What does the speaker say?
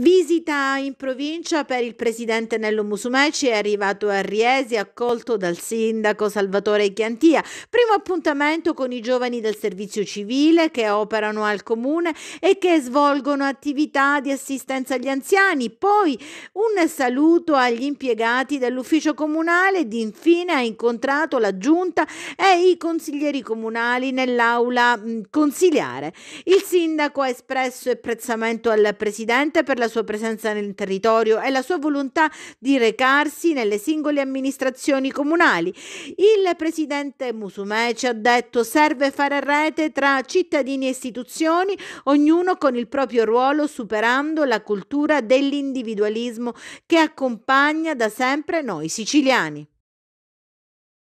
Visita in provincia per il presidente Nello Musumeci è arrivato a Riesi accolto dal sindaco Salvatore Chiantia. Primo appuntamento con i giovani del servizio civile che operano al comune e che svolgono attività di assistenza agli anziani. Poi un saluto agli impiegati dell'ufficio comunale ed infine ha incontrato la giunta e i consiglieri comunali nell'aula mm, consiliare. Il sindaco ha espresso apprezzamento al presidente per la la sua presenza nel territorio e la sua volontà di recarsi nelle singole amministrazioni comunali. Il presidente Musume ci ha detto serve fare rete tra cittadini e istituzioni, ognuno con il proprio ruolo superando la cultura dell'individualismo che accompagna da sempre noi siciliani.